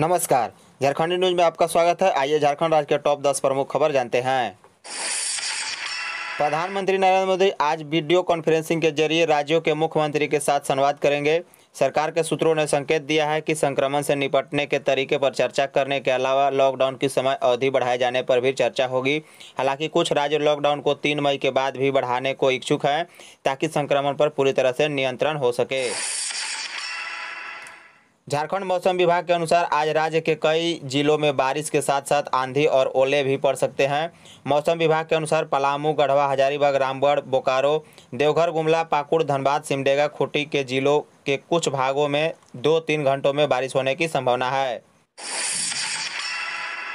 नमस्कार झारखंड न्यूज में आपका स्वागत है आइए झारखंड राज्य के टॉप दस प्रमुख खबर जानते हैं प्रधानमंत्री नरेंद्र मोदी आज वीडियो कॉन्फ्रेंसिंग के जरिए राज्यों के मुख्यमंत्री के साथ संवाद करेंगे सरकार के सूत्रों ने संकेत दिया है कि संक्रमण से निपटने के तरीके पर चर्चा करने के अलावा लॉकडाउन की समय अवधि बढ़ाए जाने पर भी चर्चा होगी हालांकि कुछ राज्य लॉकडाउन को तीन मई के बाद भी बढ़ाने को इच्छुक हैं ताकि संक्रमण पर पूरी तरह से नियंत्रण हो सके झारखंड मौसम विभाग के अनुसार आज राज्य के कई जिलों में बारिश के साथ साथ आंधी और ओले भी पड़ सकते हैं मौसम विभाग के अनुसार पलामू गढ़वा हजारीबाग रामगढ़ बोकारो देवघर गुमला पाकुड़ धनबाद सिमडेगा खूंटी के जिलों के कुछ भागों में दो तीन घंटों में बारिश होने की संभावना है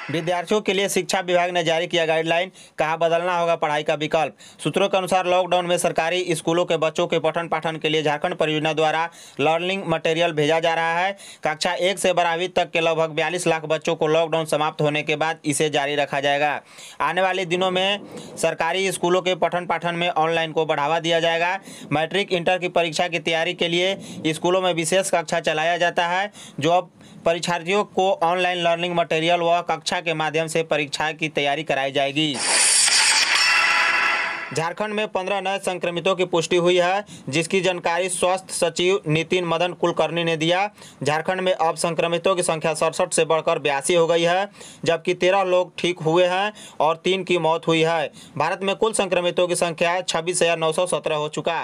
विद्यार्थियों के लिए शिक्षा विभाग ने जारी किया गाइडलाइन कहा बदलना होगा पढ़ाई का विकल्प सूत्रों के अनुसार लॉकडाउन में सरकारी स्कूलों के बच्चों के पठन पाठन के लिए झारखंड परियोजना द्वारा लर्निंग मटेरियल भेजा जा रहा है कक्षा एक से बारहवीं तक के लगभग बयालीस लाख बच्चों को लॉकडाउन समाप्त होने के बाद इसे जारी रखा जाएगा आने वाले दिनों में सरकारी स्कूलों के पठन पाठन में ऑनलाइन को बढ़ावा दिया जाएगा मैट्रिक इंटर की परीक्षा की तैयारी के लिए स्कूलों में विशेष कक्षा चलाया जाता है जो अब परीक्षार्थियों को ऑनलाइन लर्निंग मटेरियल व कक्षा परीक्षा के माध्यम से परीक्षा की तैयारी कराई जाएगी झारखंड में पंद्रह नए संक्रमितों की पुष्टि हुई है जिसकी जानकारी स्वास्थ्य सचिव नितिन मदन कुलकर्णी ने दिया झारखंड में अब संक्रमितों की संख्या सड़सठ से बढ़कर बयासी हो गई है जबकि तेरह लोग ठीक हुए हैं और तीन की मौत हुई है भारत में कुल संक्रमितों की संख्या छब्बीस हो चुका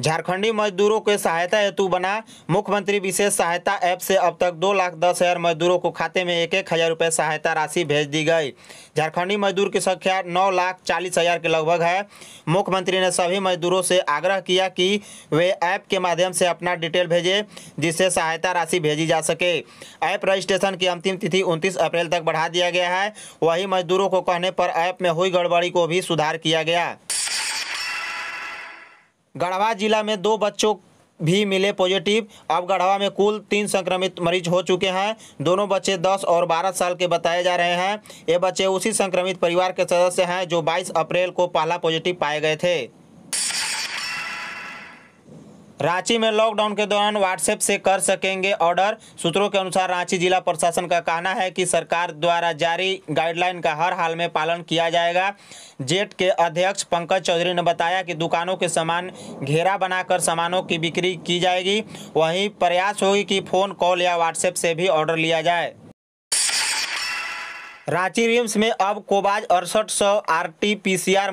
झारखंडी मजदूरों के सहायता हेतु बना मुख्यमंत्री विशेष सहायता ऐप से अब तक दो लाख दस हज़ार मजदूरों को खाते में एक एक हज़ार रुपये सहायता राशि भेज दी गई झारखंडी मजदूर की संख्या नौ लाख चालीस हज़ार के लगभग है मुख्यमंत्री ने सभी मजदूरों से आग्रह किया कि वे ऐप के माध्यम से अपना डिटेल भेजें जिससे सहायता राशि भेजी जा सके ऐप रजिस्ट्रेशन की अंतिम तिथि उनतीस अप्रैल तक बढ़ा दिया गया है वही मजदूरों को कहने पर ऐप में हुई गड़बड़ी को भी सुधार किया गया गढ़वा जिला में दो बच्चों भी मिले पॉजिटिव अब गढ़वा में कुल तीन संक्रमित मरीज हो चुके हैं दोनों बच्चे 10 और 12 साल के बताए जा रहे हैं ये बच्चे उसी संक्रमित परिवार के सदस्य हैं जो 22 अप्रैल को पहला पॉजिटिव पाए गए थे रांची में लॉकडाउन के दौरान व्हाट्सएप से कर सकेंगे ऑर्डर सूत्रों के अनुसार रांची जिला प्रशासन का कहना है कि सरकार द्वारा जारी गाइडलाइन का हर हाल में पालन किया जाएगा जेट के अध्यक्ष पंकज चौधरी ने बताया कि दुकानों के सामान घेरा बनाकर सामानों की बिक्री की जाएगी वहीं प्रयास होगी कि फ़ोन कॉल या व्हाट्सएप से भी ऑर्डर लिया जाए रांची रिम्स में अब कोबाज अड़सठ सौ आर टी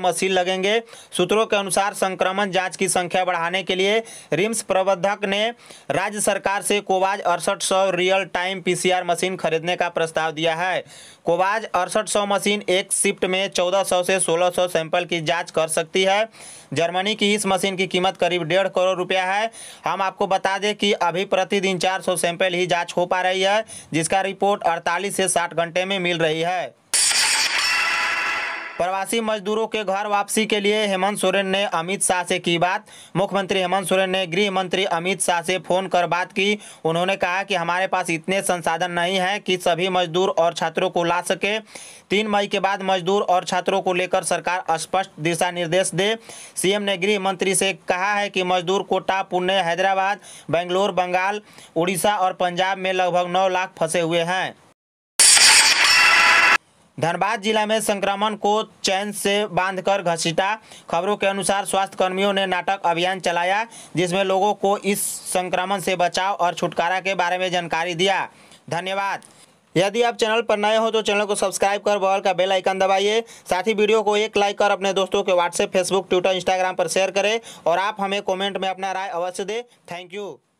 मशीन लगेंगे सूत्रों के अनुसार संक्रमण जांच की संख्या बढ़ाने के लिए रिम्स प्रबंधक ने राज्य सरकार से कोबाज अड़सठ सौ रियल टाइम पीसीआर मशीन खरीदने का प्रस्ताव दिया है कोबाज अड़सठ सौ मशीन एक शिफ्ट में चौदह सौ से सोलह सौ सैंपल की जांच कर सकती है जर्मनी की इस मशीन की कीमत करीब डेढ़ करोड़ रुपया है हम आपको बता दें कि अभी प्रतिदिन चार सैंपल ही जाँच हो पा रही है जिसका रिपोर्ट अड़तालीस से साठ घंटे में मिल रही है गई है प्रवासी मजदूरों के घर वापसी के लिए हेमंत सोरेन ने अमित शाह से की बात मुख्यमंत्री हेमंत सोरेन ने गृह मंत्री अमित शाह से फोन कर बात की उन्होंने कहा कि हमारे पास इतने संसाधन नहीं हैं कि सभी मजदूर और छात्रों को ला सके तीन मई के बाद मजदूर और छात्रों को लेकर सरकार स्पष्ट दिशा निर्देश दे सीएम ने गृह मंत्री से कहा है कि मजदूर कोटा पुणे हैदराबाद बेंगलोर बंगाल उड़ीसा और पंजाब में लगभग नौ लाख फंसे हुए हैं धनबाद जिला में संक्रमण को चैन से बांधकर घसीटा खबरों के अनुसार स्वास्थ्य कर्मियों ने नाटक अभियान चलाया जिसमें लोगों को इस संक्रमण से बचाव और छुटकारा के बारे में जानकारी दिया धन्यवाद यदि आप चैनल पर नए हो तो चैनल को सब्सक्राइब कर बॉल का बेल आइकन दबाइए साथ ही वीडियो को एक लाइक कर अपने दोस्तों के व्हाट्सएप फेसबुक ट्विटर इंस्टाग्राम पर शेयर करें और आप हमें कमेंट में अपना राय अवश्य दें थैंक यू